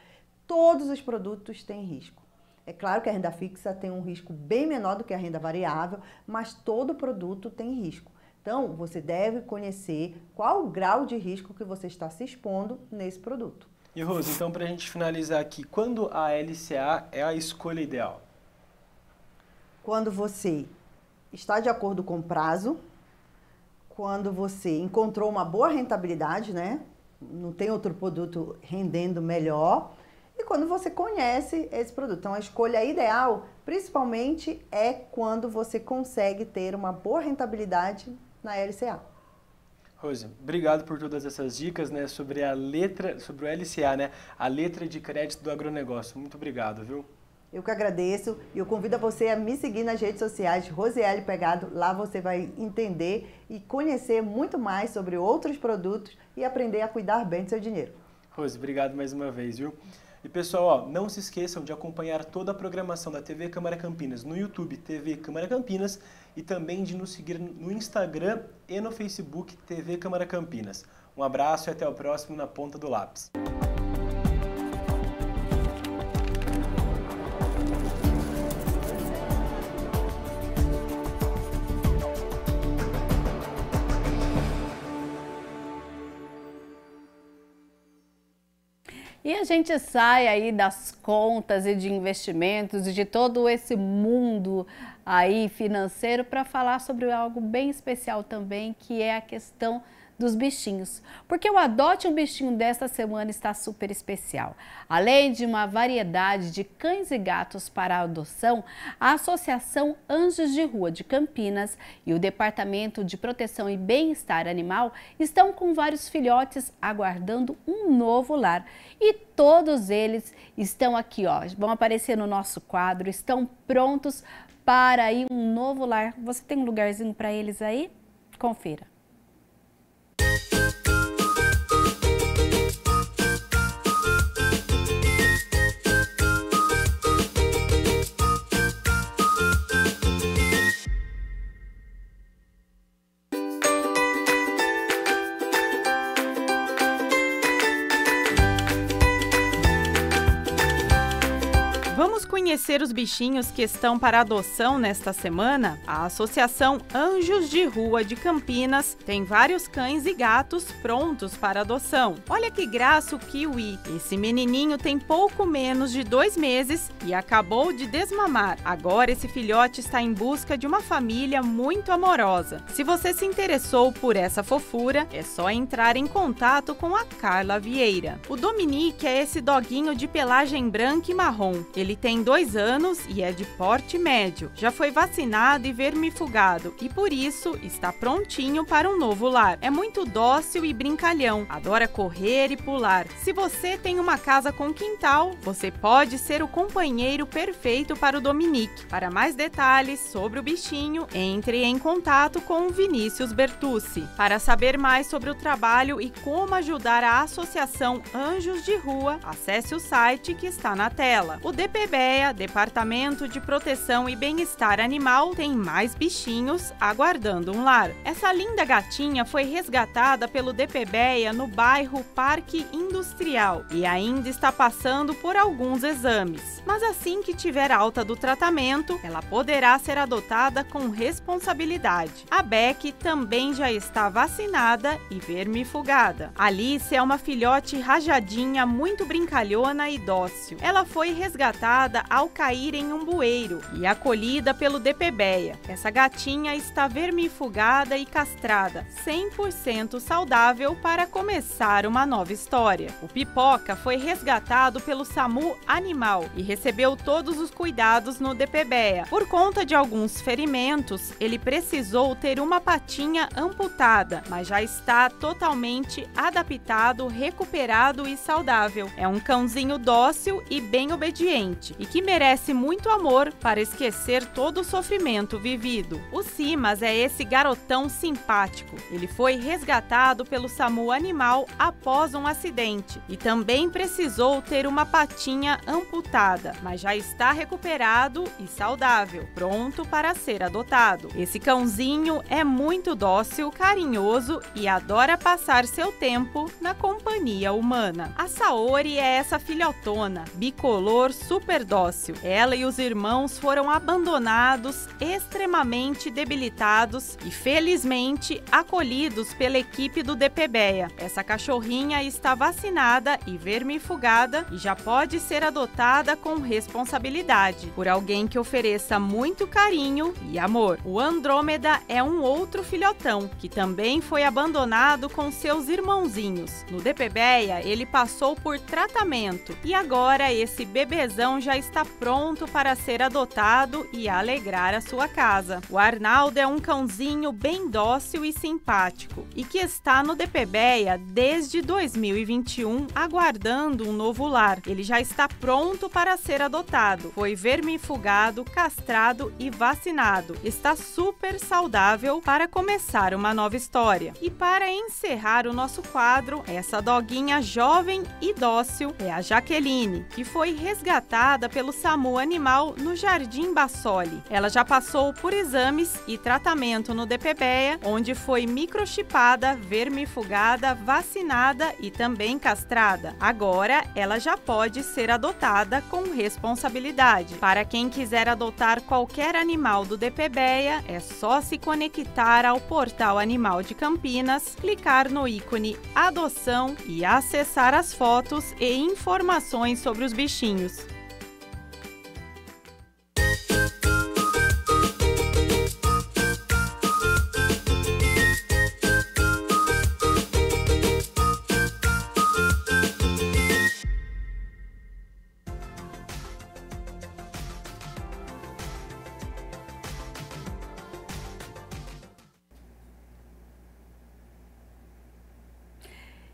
todos os produtos têm risco. É claro que a renda fixa tem um risco bem menor do que a renda variável, mas todo produto tem risco. Então, você deve conhecer qual o grau de risco que você está se expondo nesse produto. E Rose, então para a gente finalizar aqui, quando a LCA é a escolha ideal? Quando você está de acordo com o prazo, quando você encontrou uma boa rentabilidade, né? Não tem outro produto rendendo melhor. E quando você conhece esse produto. Então, a escolha ideal, principalmente, é quando você consegue ter uma boa rentabilidade na LCA. Rose, obrigado por todas essas dicas, né, sobre a letra, sobre o LCA, né, a letra de crédito do agronegócio. Muito obrigado, viu? Eu que agradeço e eu convido a você a me seguir nas redes sociais Rosiel Pegado. Lá você vai entender e conhecer muito mais sobre outros produtos e aprender a cuidar bem do seu dinheiro. Rose, obrigado mais uma vez, viu? E pessoal, ó, não se esqueçam de acompanhar toda a programação da TV Câmara Campinas no YouTube TV Câmara Campinas e também de nos seguir no Instagram e no Facebook TV Câmara Campinas. Um abraço e até o próximo na ponta do lápis. E a gente sai aí das contas e de investimentos e de todo esse mundo aí financeiro para falar sobre algo bem especial também, que é a questão dos bichinhos, porque o Adote um Bichinho desta semana está super especial. Além de uma variedade de cães e gatos para adoção, a Associação Anjos de Rua de Campinas e o Departamento de Proteção e Bem-Estar Animal estão com vários filhotes aguardando um novo lar e todos eles estão aqui, ó, vão aparecer no nosso quadro, estão prontos para ir um novo lar. Você tem um lugarzinho para eles aí? Confira. conhecer os bichinhos que estão para adoção nesta semana, a Associação Anjos de Rua de Campinas tem vários cães e gatos prontos para adoção. Olha que graça o Kiwi! Esse menininho tem pouco menos de dois meses e acabou de desmamar. Agora esse filhote está em busca de uma família muito amorosa. Se você se interessou por essa fofura, é só entrar em contato com a Carla Vieira. O Dominique é esse doguinho de pelagem branca e marrom. Ele tem dois anos anos e é de porte médio. Já foi vacinado e vermifugado e por isso está prontinho para um novo lar. É muito dócil e brincalhão, adora correr e pular. Se você tem uma casa com quintal, você pode ser o companheiro perfeito para o Dominique. Para mais detalhes sobre o bichinho, entre em contato com o Vinícius Bertucci. Para saber mais sobre o trabalho e como ajudar a Associação Anjos de Rua, acesse o site que está na tela. O DPBEA, Departamento de Proteção e Bem-Estar Animal tem mais bichinhos aguardando um lar. Essa linda gatinha foi resgatada pelo DPBEA no bairro Parque Industrial e ainda está passando por alguns exames. Mas assim que tiver alta do tratamento, ela poderá ser adotada com responsabilidade. A Beck também já está vacinada e vermifugada. Alice é uma filhote rajadinha muito brincalhona e dócil. Ela foi resgatada ao cair em um bueiro e acolhida pelo DPBEA. Essa gatinha está vermifugada e castrada, 100% saudável para começar uma nova história. O Pipoca foi resgatado pelo SAMU Animal e recebeu todos os cuidados no DPBEA. Por conta de alguns ferimentos, ele precisou ter uma patinha amputada, mas já está totalmente adaptado, recuperado e saudável. É um cãozinho dócil e bem obediente e que merece merece muito amor para esquecer todo o sofrimento vivido. O Simas é esse garotão simpático. Ele foi resgatado pelo SAMU Animal após um acidente e também precisou ter uma patinha amputada, mas já está recuperado e saudável, pronto para ser adotado. Esse cãozinho é muito dócil, carinhoso e adora passar seu tempo na companhia humana. A Saori é essa filhotona, bicolor super dócil ela e os irmãos foram abandonados, extremamente debilitados e felizmente acolhidos pela equipe do DPBEA. Essa cachorrinha está vacinada e vermifugada e já pode ser adotada com responsabilidade por alguém que ofereça muito carinho e amor. O Andrômeda é um outro filhotão que também foi abandonado com seus irmãozinhos. No DPBEA, ele passou por tratamento e agora esse bebezão já está pronto pronto para ser adotado e alegrar a sua casa. O Arnaldo é um cãozinho bem dócil e simpático e que está no DPBEA desde 2021 aguardando um novo lar. Ele já está pronto para ser adotado. Foi vermifugado, castrado e vacinado. Está super saudável para começar uma nova história. E para encerrar o nosso quadro, essa doguinha jovem e dócil é a Jaqueline, que foi resgatada pelo SAMU Animal no Jardim Bassoli. Ela já passou por exames e tratamento no DPBEA, onde foi microchipada, vermifugada, vacinada e também castrada. Agora, ela já pode ser adotada com responsabilidade. Para quem quiser adotar qualquer animal do DPBEA, é só se conectar ao portal Animal de Campinas, clicar no ícone Adoção e acessar as fotos e informações sobre os bichinhos.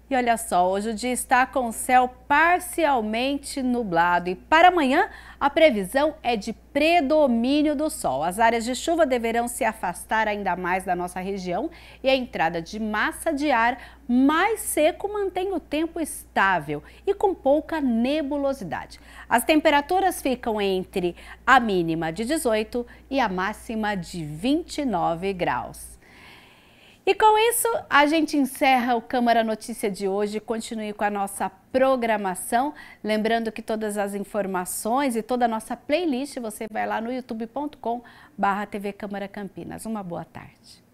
E olha só, hoje o dia está com céu parcialmente nublado e para amanhã a previsão é de predomínio do sol. As áreas de chuva deverão se afastar ainda mais da nossa região e a entrada de massa de ar mais seco mantém o tempo estável e com pouca nebulosidade. As temperaturas ficam entre a mínima de 18 e a máxima de 29 graus. E com isso, a gente encerra o Câmara Notícia de hoje. Continue com a nossa programação. Lembrando que todas as informações e toda a nossa playlist você vai lá no youtube.com/barra TV Câmara Campinas. Uma boa tarde.